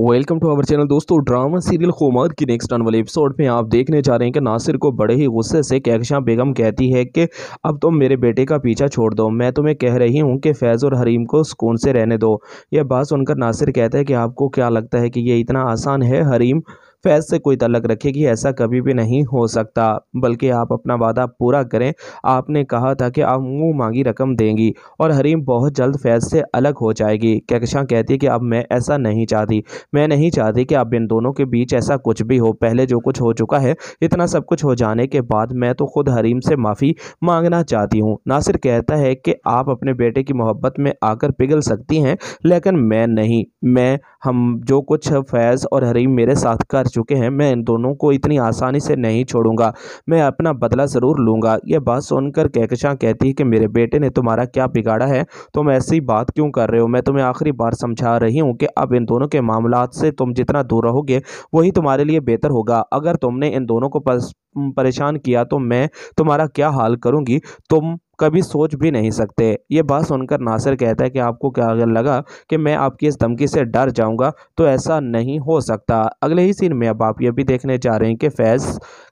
welcome to our channel दोस्तों drama serial Khumar की next आने वाले एपिसोड में आप देखने जा रहे हैं कि नासिर को बड़े ही गुस्से से कैकशा बेगम कहती है कि अब तुम तो मेरे बेटे का पीछा छोड़ दो मैं तुम्हें कह रही हूँ कि फैज़ और हरीम को सुकून से रहने दो यह बात सुनकर नासिर कहता है कि आपको क्या लगता है कि ये इतना आसान है हरीम फैज से कोई तलक रखेगी ऐसा कभी भी नहीं हो सकता बल्कि आप अपना वादा पूरा करें आपने कहा था कि आप मुँह मांगी रकम देंगी और हरीम बहुत जल्द फैज से अलग हो जाएगी कहकशां कहती है कि अब मैं ऐसा नहीं चाहती मैं नहीं चाहती कि अब इन दोनों के बीच ऐसा कुछ भी हो पहले जो कुछ हो चुका है इतना सब कुछ हो जाने के बाद मैं तो खुद हरीम से माफ़ी मांगना चाहती हूँ नासिर कहता है कि आप अपने बेटे की मोहब्बत में आकर पिघल सकती हैं लेकिन मैं नहीं मैं हम जो कुछ फैज़ और हरीम मेरे साथ कर कर चुके हैं मैं इन दोनों को इतनी आसानी से नहीं छोड़ूंगा मैं अपना बदला ज़रूर लूँगा यह बात सुनकर कहकशां कहती है कि मेरे बेटे ने तुम्हारा क्या बिगाड़ा है तुम ऐसी बात क्यों कर रहे हो मैं तुम्हें आखिरी बार समझा रही हूँ कि अब इन दोनों के मामला से तुम जितना दूर रहोगे वही तुम्हारे लिए बेहतर होगा अगर तुमने इन दोनों को परेशान किया तो मैं तुम्हारा क्या हाल करूँगी तुम कभी सोच भी नहीं सकते ये बात सुनकर नासिर कहता है कि आपको क्या अगर लगा कि मैं आपकी इस धमकी से डर जाऊंगा तो ऐसा नहीं हो सकता अगले ही सीन में अब आप ये भी देखने जा रहे हैं कि फैज़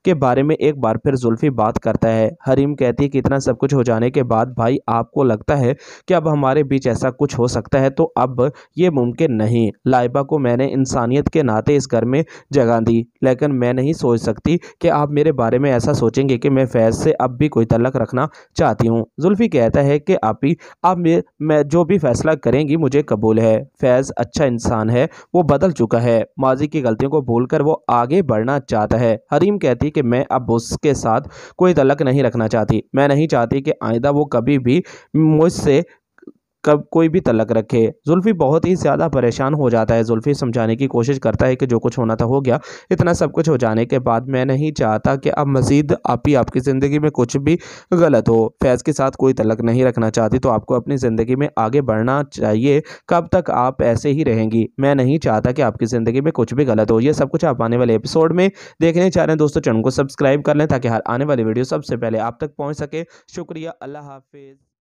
के बारे में एक बार फिर जुल्फ़ी बात करता है हरीम कहती है कि इतना सब कुछ हो जाने के बाद भाई आपको लगता है कि अब हमारे बीच ऐसा कुछ हो सकता है तो अब ये मुमकिन नहीं लाइबा को मैंने इंसानियत के नाते इस घर में जगह दी लेकिन मैं नहीं सोच सकती कि आप मेरे बारे में ऐसा सोचेंगे कि मैं फैज़ से अब भी कोई तलक रखना चाहती हूँ हूँ जुल्फ़ी कहता है कि ही आप मैं जो भी फैसला करेंगी मुझे कबूल है फैज़ अच्छा इंसान है वो बदल चुका है माजी की गलतियों को कर वो आगे बढ़ना चाहता है हरीम कहती कि मैं अब उसके साथ कोई तलक नहीं रखना चाहती मैं नहीं चाहती कि आइंदा वो कभी भी मुझसे कब कोई भी तलक रखे जुल्फ़ी बहुत ही ज़्यादा परेशान हो जाता है जुल्फ़ी समझाने की कोशिश करता है कि जो कुछ होना था हो गया इतना सब कुछ हो जाने के बाद मैं नहीं चाहता कि अब मज़ीद आप ही आपकी ज़िंदगी में कुछ भी गलत हो फैज़ के साथ कोई तलक नहीं रखना चाहती तो आपको अपनी ज़िंदगी में आगे बढ़ना चाहिए कब तक आप ऐसे ही रहेंगी मैं नहीं चाहता कि आपकी ज़िंदगी में कुछ भी गलत हो ये सब कुछ आप आने वाले एपिसोड में देखने चाह रहे हैं दोस्तों चैनल को सब्सक्राइब कर लें ताकि हर आने वाली वीडियो सबसे पहले आप तक पहुँच सके शुक्रिया अल्लाह हाफिज़